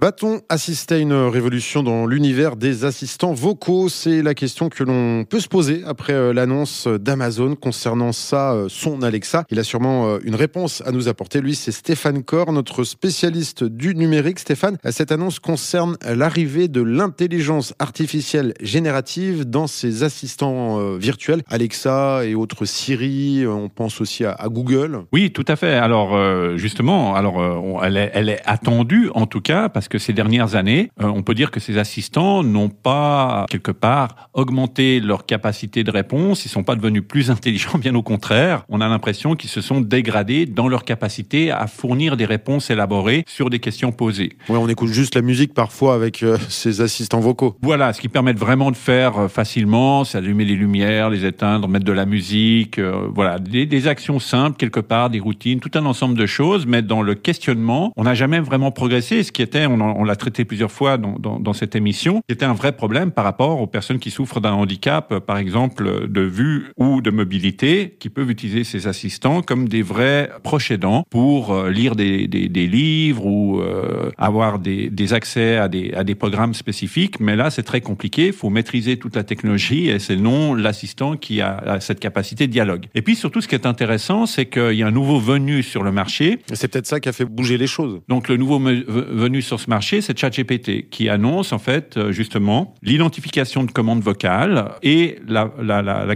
Bâton, t assister à une révolution dans l'univers des assistants vocaux C'est la question que l'on peut se poser après euh, l'annonce d'Amazon concernant ça, euh, son Alexa. Il a sûrement euh, une réponse à nous apporter. Lui, c'est Stéphane Corr, notre spécialiste du numérique. Stéphane, cette annonce concerne l'arrivée de l'intelligence artificielle générative dans ses assistants virtuels, Alexa et autres Siri. On pense aussi à Google. Oui, tout à fait. Alors, justement, alors elle est, attendue en tout cas parce que ces dernières années, euh, on peut dire que ces assistants n'ont pas, quelque part, augmenté leur capacité de réponse, ils sont pas devenus plus intelligents, bien au contraire. On a l'impression qu'ils se sont dégradés dans leur capacité à fournir des réponses élaborées sur des questions posées. Oui, on écoute juste la musique parfois avec euh, ces assistants vocaux. Voilà, ce qui permettent vraiment de faire euh, facilement, c'est allumer les lumières, les éteindre, mettre de la musique, voilà, des, des actions simples quelque part, des routines, tout un ensemble de choses, mais dans le questionnement, on n'a jamais vraiment progressé. Ce qui était, on on, l'a traité plusieurs fois dans, cette émission, c'était un vrai problème par rapport aux personnes qui souffrent d'un handicap, euh, par exemple de vue ou de mobilité, qui peuvent utiliser ces assistants comme des vrais proches aidants pour euh, lire des, livres ou euh, avoir des, accès à des, programmes spécifiques. Mais là, c'est très compliqué, il faut maîtriser toute la technologie et c'est non l'assistant qui a, a cette capacité de dialogue. Et puis surtout, ce qui est intéressant, c'est qu'il y a un nouveau venu sur le marché. C'est peut-être ça qui a fait bouger les choses. Donc le nouveau venu sur ce marché, c'est ChatGPT qui annonce en fait euh, justement l'identification de commandes vocales et la,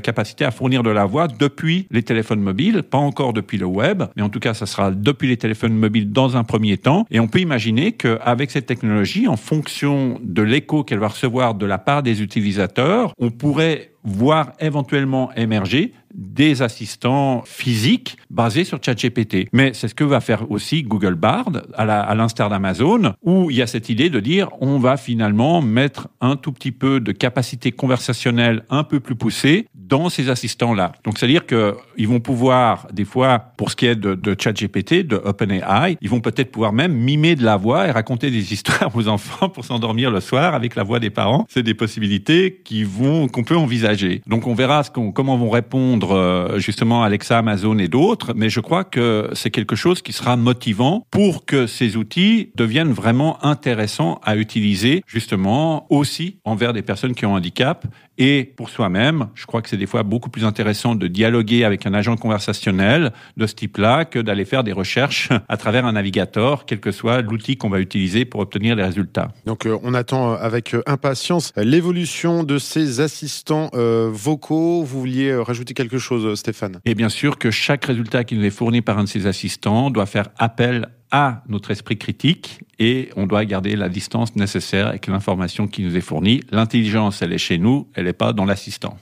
capacité à fournir de la voix depuis les téléphones mobiles, pas encore depuis le web, mais en tout cas ça sera depuis les téléphones mobiles dans un premier temps. Et on peut imaginer qu'avec cette technologie, en fonction de l'écho qu'elle va recevoir de la part des utilisateurs, on pourrait voir éventuellement émerger des assistants physiques basés sur ChatGPT. Mais c'est ce que va faire aussi Google Bard à l'instar d'Amazon, où il y a cette idée de dire on va finalement mettre un tout petit peu de capacité conversationnelle un peu plus poussée dans ces assistants-là. Donc c'est-à-dire qu'ils vont pouvoir, des fois, pour ce qui est de, de ChatGPT, de OpenAI, ils vont peut-être pouvoir même mimer de la voix et raconter des histoires aux enfants pour s'endormir le soir avec la voix des parents. C'est des possibilités qui vont qu'on peut envisager. Donc on verra ce comment vont répondre euh, justement Alexa, Amazon et d'autres, mais je crois que c'est quelque chose qui sera motivant pour que ces outils deviennent vraiment intéressants à utiliser justement aussi envers des personnes qui ont un handicap et pour soi-même. Je crois que c'est des fois beaucoup plus intéressant de dialoguer avec un agent conversationnel de ce type-là que d'aller faire des recherches à travers un navigateur, quel que soit l'outil qu'on va utiliser pour obtenir les résultats. Donc euh, on attend euh, avec impatience l'évolution de ces assistants vocaux. Vous vouliez rajouter quelque chose, euh, Stéphane. Et bien sûr que chaque résultat qui nous est fourni par un de ses assistants doit faire appel à notre esprit critique et on doit garder la distance nécessaire avec l'information qui nous est fournie. L'intelligence, elle est chez nous, elle n'est pas dans l'assistant.